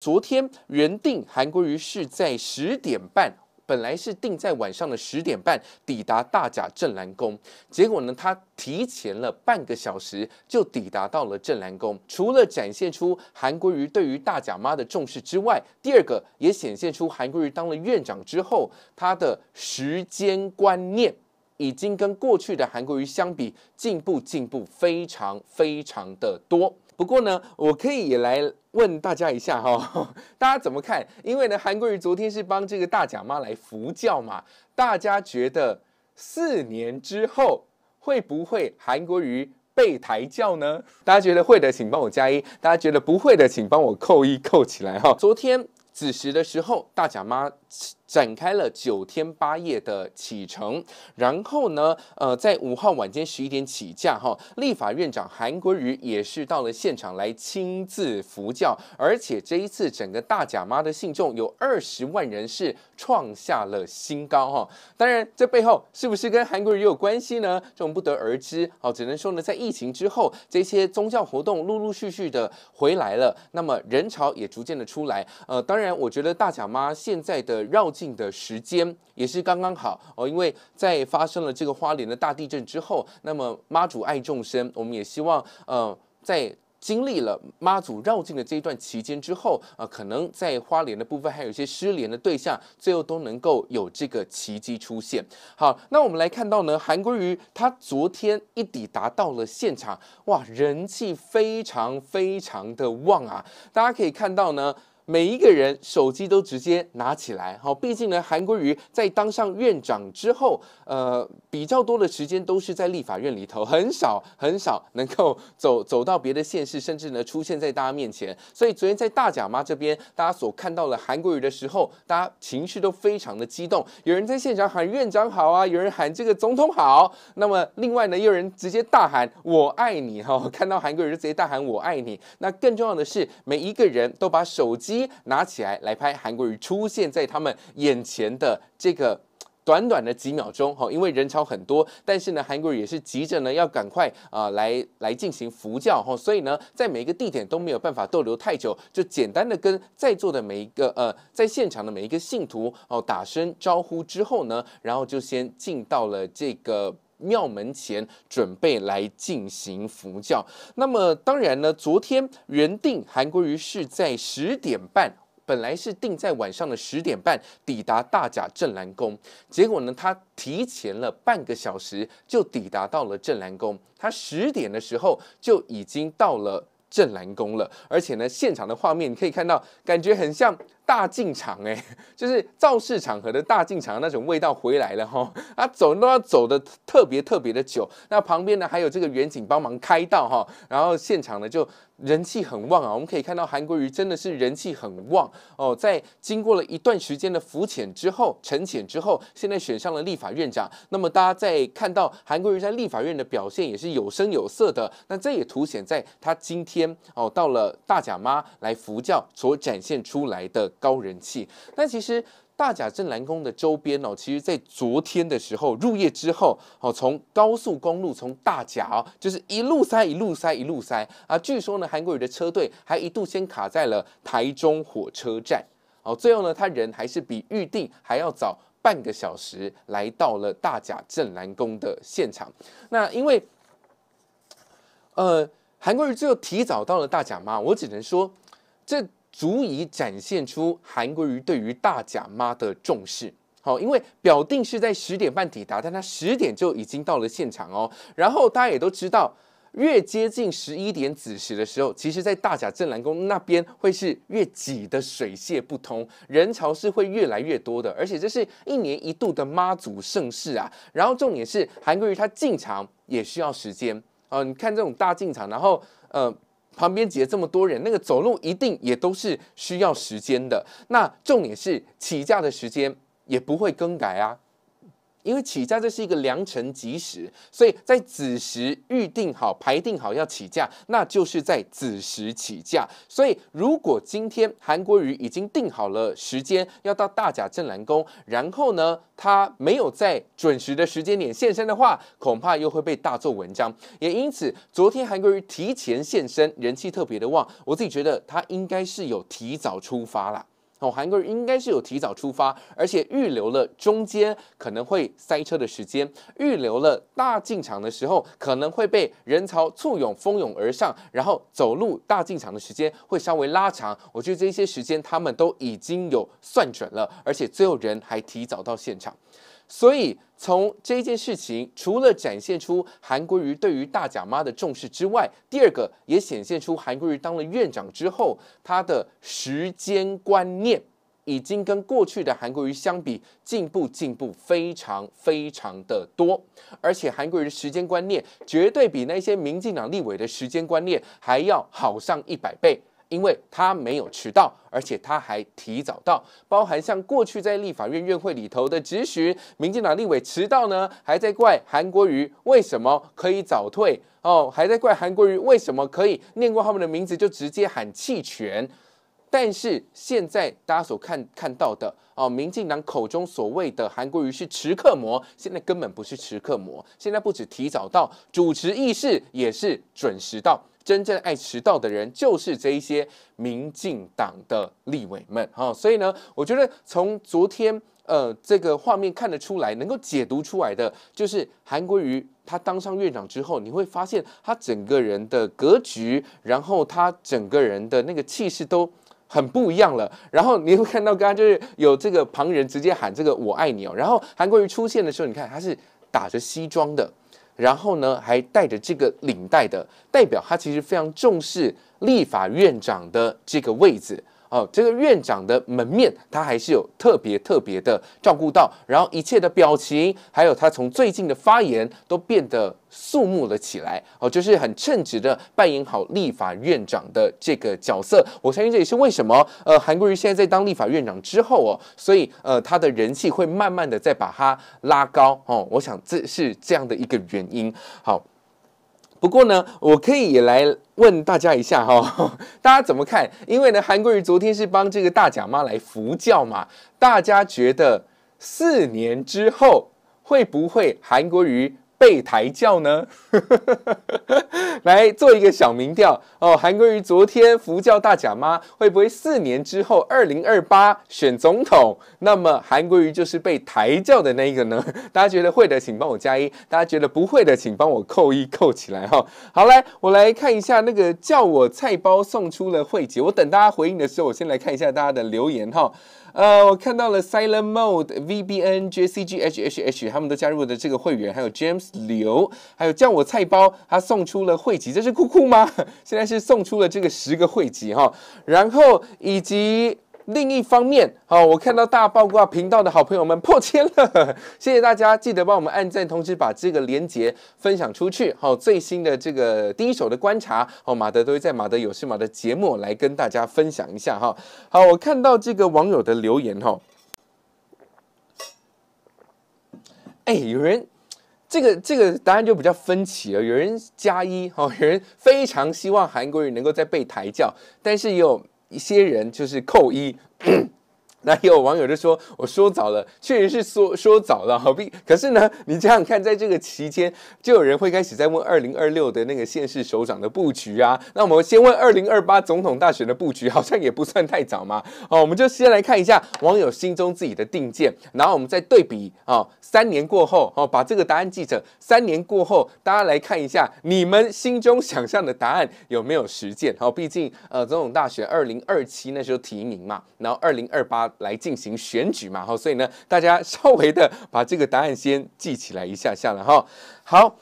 昨天原定，韩国瑜是在十点半，本来是定在晚上的十点半抵达大甲镇澜宫，结果呢，他提前了半个小时就抵达到了镇澜宫。除了展现出韩国瑜对于大甲妈的重视之外，第二个也显现出韩国瑜当了院长之后，他的时间观念已经跟过去的韩国瑜相比，进步进步非常非常的多。不过呢，我可以也来问大家一下哈，大家怎么看？因为呢，韩国瑜昨天是帮这个大假妈来服教嘛，大家觉得四年之后会不会韩国瑜被抬教呢？大家觉得会的，请帮我加一；大家觉得不会的，请帮我扣一扣起来哈。昨天子时的时候，大甲妈。展开了九天八夜的启程，然后呢，呃，在五号晚间十一点起驾哈。立法院长韩国瑜也是到了现场来亲自服教，而且这一次整个大甲妈的信众有二十万人，是创下了新高哈。当然，这背后是不是跟韩国瑜有关系呢？这种不得而知哦。只能说呢，在疫情之后，这些宗教活动陆陆续续的回来了，那么人潮也逐渐的出来。呃，当然，我觉得大甲妈现在的绕。进的时间也是刚刚好哦，因为在发生了这个花莲的大地震之后，那么妈祖爱众生，我们也希望呃，在经历了妈祖绕境的这一段期间之后啊，可能在花莲的部分还有一些失联的对象，最后都能够有这个奇迹出现。好，那我们来看到呢，韩国瑜他昨天一抵达到了现场，哇，人气非常非常的旺啊，大家可以看到呢。每一个人手机都直接拿起来，好，毕竟呢，韩国瑜在当上院长之后，呃，比较多的时间都是在立法院里头，很少很少能够走走到别的县市，甚至呢出现在大家面前。所以昨天在大甲妈这边，大家所看到了韩国瑜的时候，大家情绪都非常的激动，有人在现场喊院长好啊，有人喊这个总统好，那么另外呢，有人直接大喊我爱你哈，看到韩国瑜就直接大喊我爱你。那更重要的是，每一个人都把手机。拿起来来拍韩国瑜出现在他们眼前的这个短短的几秒钟，哈，因为人潮很多，但是呢，韩国瑜也是急着呢，要赶快啊来来进行服教，哈，所以呢，在每一个地点都没有办法逗留太久，就简单的跟在座的每一个呃在现场的每一个信徒哦打声招呼之后呢，然后就先进到了这个。庙门前准备来进行佛教。那么当然呢，昨天原定韩国瑜是在十点半，本来是定在晚上的十点半抵达大甲镇澜宫，结果呢，他提前了半个小时就抵达到了镇澜宫。他十点的时候就已经到了镇澜宫了，而且呢，现场的画面你可以看到，感觉很像。大进场哎，就是造势场合的大进场那种味道回来了哈 啊，走都要走的特别特别的久。那旁边呢还有这个远景帮忙开道哈，然后现场呢就人气很旺啊。我们可以看到韩国瑜真的是人气很旺哦。在经过了一段时间的浮潜之后，沉潜之后，现在选上了立法院长。那么大家在看到韩国瑜在立法院的表现也是有声有色的，那这也凸显在他今天哦到了大假妈来佛教所展现出来的。高人气，那其实大甲镇蓝宫的周边哦，其实在昨天的时候入夜之后哦，从高速公路从大甲就是一路塞一路塞一路塞啊，据说呢韩国瑜的车队还一度先卡在了台中火车站哦，最后呢他人还是比预定还要早半个小时来到了大甲镇蓝宫的现场。那因为呃韩国瑜最后提早到了大甲嘛，我只能说这。足以展现出韩国瑜对于大甲妈的重视。好，因为表定是在十点半抵达，但他十点就已经到了现场哦。然后大家也都知道，越接近十一点子时的时候，其实在大甲镇澜宫那边会是越挤的水泄不通，人潮是会越来越多的。而且这是一年一度的妈祖盛世啊。然后重点是，韩国瑜他进场也需要时间。哦，你看这种大进场，然后呃。旁边挤了这么多人，那个走路一定也都是需要时间的。那重点是起驾的时间也不会更改啊。因为起价这是一个良辰吉时，所以在子时预定好排定好要起价，那就是在子时起价。所以如果今天韩国瑜已经定好了时间要到大甲镇澜宫，然后呢他没有在准时的时间点现身的话，恐怕又会被大做文章。也因此，昨天韩国瑜提前现身，人气特别的旺。我自己觉得他应该是有提早出发了。哦，韩国人应该是有提早出发，而且预留了中间可能会塞车的时间，预留了大进场的时候可能会被人潮簇拥蜂拥而上，然后走路大进场的时间会稍微拉长。我觉得这些时间他们都已经有算准了，而且最后人还提早到现场。所以从这件事情，除了展现出韩国瑜对于大假妈的重视之外，第二个也显现出韩国瑜当了院长之后，他的时间观念已经跟过去的韩国瑜相比进步进步非常非常的多，而且韩国瑜的时间观念绝对比那些民进党立委的时间观念还要好上一百倍。因为他没有迟到，而且他还提早到。包含像过去在立法院院会里头的质询，民进党立委迟到呢，还在怪韩国瑜为什么可以早退哦，还在怪韩国瑜为什么可以念过他们的名字就直接喊弃权。但是现在大家所看看到的哦，民进党口中所谓的韩国瑜是迟刻魔，现在根本不是迟刻魔。现在不止提早到主持议事，也是准时到。真正爱迟到的人就是这些民进党的立委们啊！所以呢，我觉得从昨天呃这个画面看得出来，能够解读出来的就是韩国瑜他当上院长之后，你会发现他整个人的格局，然后他整个人的那个气势都很不一样了。然后你会看到，刚刚就是有这个旁人直接喊这个“我爱你”哦。然后韩国瑜出现的时候，你看他是打着西装的。然后呢，还带着这个领带的代表，他其实非常重视立法院长的这个位置。哦，这个院长的门面，他还是有特别特别的照顾到，然后一切的表情，还有他从最近的发言都变得肃穆了起来。哦，就是很称职的扮演好立法院长的这个角色。我相信这也是为什么，呃，韩国瑜现在在当立法院长之后哦，所以呃，他的人气会慢慢的再把他拉高哦。我想这是这样的一个原因。好。不过呢，我可以也来问大家一下哈，大家怎么看？因为呢，韩国瑜昨天是帮这个大甲妈来服教嘛，大家觉得四年之后会不会韩国瑜？被抬轿呢？来做一个小民调哦。韩国瑜昨天扶教大假妈，会不会四年之后二零二八选总统？那么韩国瑜就是被抬轿的那一个呢？大家觉得会的，请帮我加一；大家觉得不会的，请帮我扣一扣起来哈。好，来我来看一下那个叫我菜包送出了会籍。我等大家回应的时候，我先来看一下大家的留言哈。呃，我看到了 silent mode、vbnjcghhh，他们都加入的这个会员，还有 James。刘还有叫我菜包，他送出了汇集，这是酷酷吗？现在是送出了这个十个汇集哈，然后以及另一方面，好，我看到大爆卦频道的好朋友们破千了，谢谢大家，记得帮我们按赞，同时把这个连接分享出去。好，最新的这个第一手的观察，好，马德都会在马德有事马的节目来跟大家分享一下哈。好，我看到这个网友的留言哈，哎，有人。这个这个答案就比较分歧了，有人加一哈，有人非常希望韩国语能够在被抬轿，但是也有一些人就是扣一。那有网友就说我说早了，确实是说说早了。好比可是呢，你这样看，在这个期间就有人会开始在问二零二六的那个县市首长的布局啊。那我们先问二零二八总统大选的布局，好像也不算太早嘛。好，我们就先来看一下网友心中自己的定见，然后我们再对比啊。三年过后，哦，把这个答案记着。三年过后，大家来看一下你们心中想象的答案有没有实践？好，毕竟呃，总统大选二零二七那时候提名嘛，然后二零二八。来进行选举嘛，哈，所以呢，大家稍微的把这个答案先记起来一下下，了哈。好，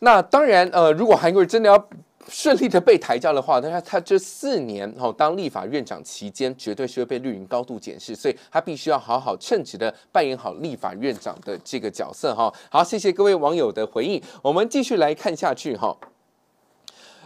那当然，呃，如果韩国人真的要顺利的被抬轿的话，那他他这四年哈当立法院长期间，绝对是会被绿营高度检视，所以他必须要好好称职的扮演好立法院长的这个角色，哈，好，谢谢各位网友的回应，我们继续来看下去，哈，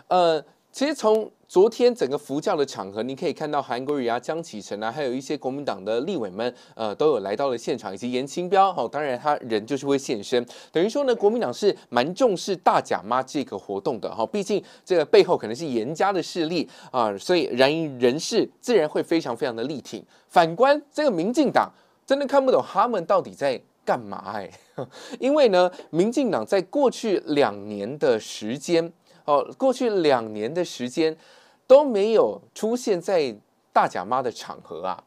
呃，其实从。昨天整个佛教的场合，你可以看到韩国瑜啊、江启臣啊，还有一些国民党的立委们，呃，都有来到了现场，以及严清彪。哈，当然他人就是会现身。等于说呢，国民党是蛮重视大假妈这个活动的。哈，毕竟这个背后可能是严家的势力啊，所以然人士自然会非常非常的力挺。反观这个民进党，真的看不懂他们到底在干嘛哎，因为呢，民进党在过去两年的时间。哦，过去两年的时间都没有出现在大假妈的场合啊！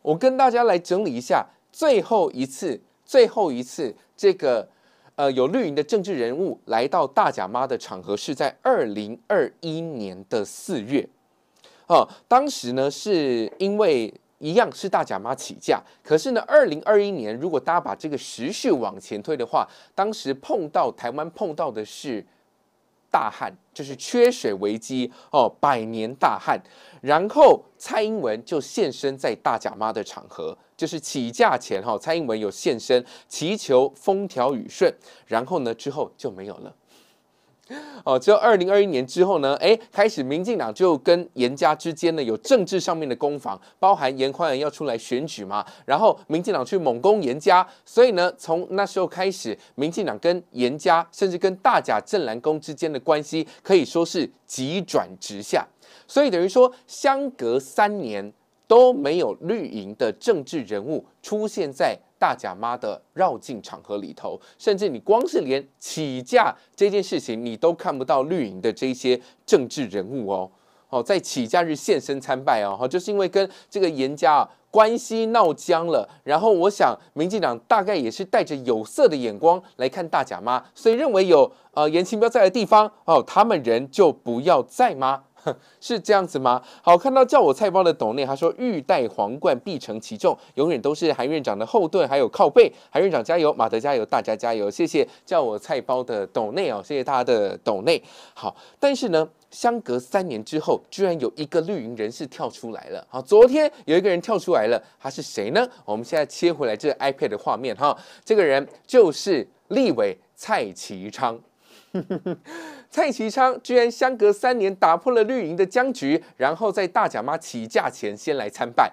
我跟大家来整理一下，最后一次，最后一次这个呃有绿营的政治人物来到大假妈的场合是在二零二一年的四月。哦，当时呢是因为一样是大假妈起驾，可是呢，二零二一年如果大家把这个时序往前推的话，当时碰到台湾碰到的是。大旱就是缺水危机哦，百年大旱。然后蔡英文就现身在大甲妈的场合，就是起价前哈，蔡英文有现身祈求风调雨顺。然后呢，之后就没有了。哦，就二零二一年之后呢，哎，开始民进党就跟严家之间呢有政治上面的攻防，包含严宽仁要出来选举嘛，然后民进党去猛攻严家，所以呢，从那时候开始，民进党跟严家甚至跟大甲镇澜宫之间的关系可以说是急转直下，所以等于说相隔三年。都没有绿营的政治人物出现在大假妈的绕境场合里头，甚至你光是连起价这件事情，你都看不到绿营的这些政治人物哦。哦，在起价日现身参拜哦，哈，就是因为跟这个严家啊关系闹僵了。然后我想，民进党大概也是带着有色的眼光来看大假妈，所以认为有呃严清彪在的地方，哦，他们人就不要在吗？是这样子吗？好，看到叫我菜包的斗内，他说：“欲戴皇冠，必承其重，永远都是韩院长的后盾，还有靠背。”韩院长加油，马德加油，大家加油！谢谢叫我菜包的斗内哦，谢谢大家的斗内。好，但是呢，相隔三年之后，居然有一个绿营人士跳出来了。好，昨天有一个人跳出来了，他是谁呢？我们现在切回来这 iPad 的画面哈，这个人就是立委蔡其昌。蔡其昌居然相隔三年打破了绿营的僵局，然后在大甲妈起驾前先来参拜。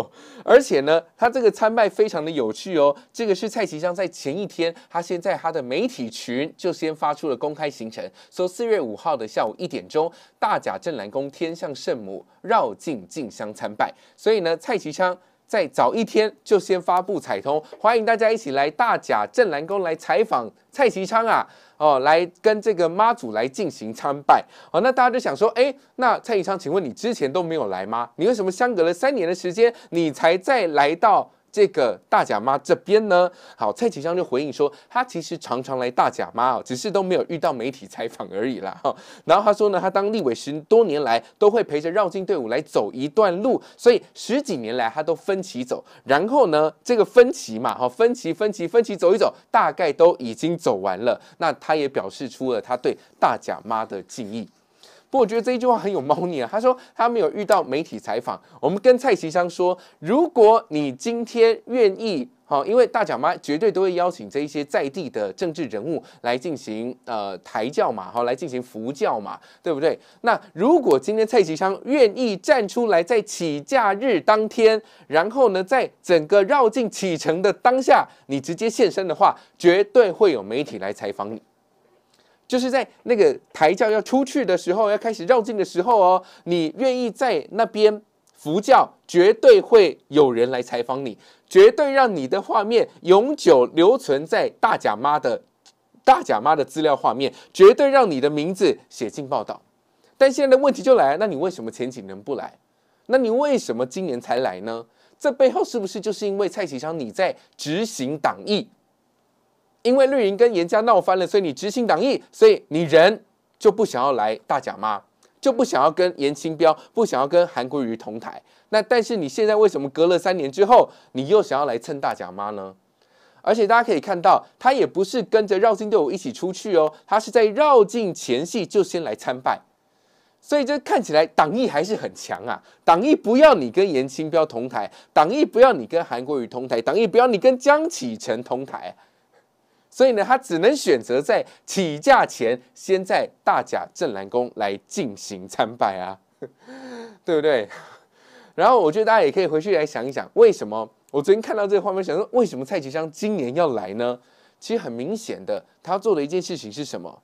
而且呢，他这个参拜非常的有趣哦。这个是蔡其昌在前一天，他先在他的媒体群就先发出了公开行程，说四月五号的下午一点钟，大甲镇澜宫天后圣母绕境进香参拜。所以呢，蔡其昌在早一天就先发布彩通，欢迎大家一起来大甲镇澜宫来采访蔡其昌啊。哦，来跟这个妈祖来进行参拜。哦，那大家就想说，哎，那蔡宜昌，请问你之前都没有来吗？你为什么相隔了三年的时间，你才再来到？这个大假妈这边呢，好，蔡启昌就回应说，他其实常常来大假妈哦，只是都没有遇到媒体采访而已啦。哈，然后他说呢，他当立委十多年来都会陪着绕境队伍来走一段路，所以十几年来他都分歧走。然后呢，这个分歧嘛，哈，分歧、分歧、分歧，走一走，大概都已经走完了。那他也表示出了他对大假妈的敬意。不，我觉得这一句话很有猫腻啊。他说他没有遇到媒体采访。我们跟蔡其昌说，如果你今天愿意，哈，因为大脚妈绝对都会邀请这一些在地的政治人物来进行呃抬教嘛，哈，来进行服教嘛，对不对？那如果今天蔡其昌愿意站出来，在起假日当天，然后呢，在整个绕境启程的当下，你直接现身的话，绝对会有媒体来采访你。就是在那个抬轿要出去的时候，要开始绕境的时候哦，你愿意在那边佛教，绝对会有人来采访你，绝对让你的画面永久留存在大假妈的大假妈的资料画面，绝对让你的名字写进报道。但现在的问题就来，那你为什么前几年不来？那你为什么今年才来呢？这背后是不是就是因为蔡启昌你在执行党意？因为绿营跟严家闹翻了，所以你执行党意，所以你人就不想要来大甲妈，就不想要跟严清标，不想要跟韩国瑜同台。那但是你现在为什么隔了三年之后，你又想要来蹭大甲妈呢？而且大家可以看到，他也不是跟着绕境队伍一起出去哦，他是在绕境前夕就先来参拜。所以这看起来党意还是很强啊！党意不要你跟严清标同台，党意不要你跟韩国瑜同台，党意不要你跟江启臣同台。所以呢，他只能选择在起驾前，先在大甲镇澜宫来进行参拜啊，对不对？然后我觉得大家也可以回去来想一想，为什么我昨天看到这个画面，想说为什么蔡其昌今年要来呢？其实很明显的，他做的一件事情是什么？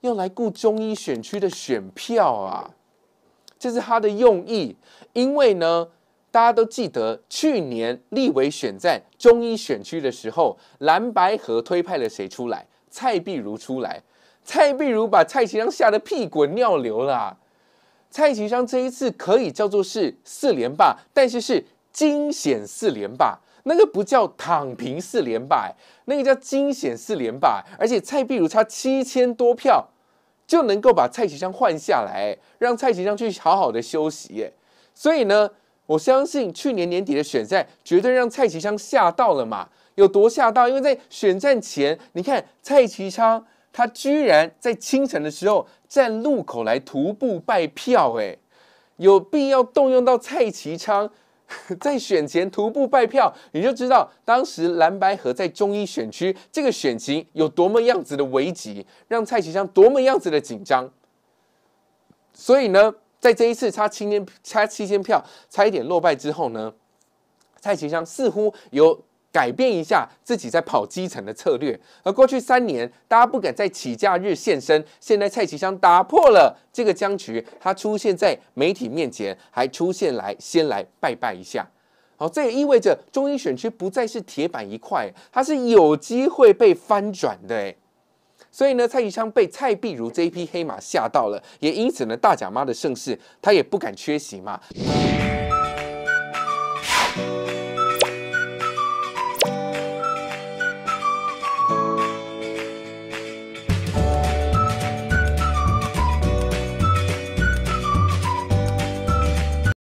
要来顾中医选区的选票啊，这是他的用意，因为呢。大家都记得去年立委选战中，医选区的时候，蓝白河推派了谁出来？蔡碧如出来。蔡碧如把蔡其昌吓得屁滚尿流了。蔡其昌这一次可以叫做是四连霸，但是是惊险四连霸，那个不叫躺平四连霸，那个叫惊险四连霸。而且蔡碧如差七千多票就能够把蔡其昌换下来，让蔡其昌去好好的休息。所以呢？我相信去年年底的选战绝对让蔡其昌吓到了嘛？有多吓到？因为在选战前，你看蔡其昌他居然在清晨的时候站路口来徒步拜票，哎，有必要动用到蔡其昌 在选前徒步拜票，你就知道当时蓝白河在中医选区这个选情有多么样子的危急，让蔡其昌多么样子的紧张。所以呢？在这一次差七千差七千票差一点落败之后呢，蔡其昌似乎有改变一下自己在跑基层的策略。而过去三年大家不敢在起假日现身，现在蔡其昌打破了这个僵局，他出现在媒体面前，还出现来先来拜拜一下。好，这也意味着中坜选区不再是铁板一块，它是有机会被翻转的。哎。所以呢，蔡徐昌被蔡碧如这一匹黑马吓到了，也因此呢，大贾妈的盛世他也不敢缺席嘛。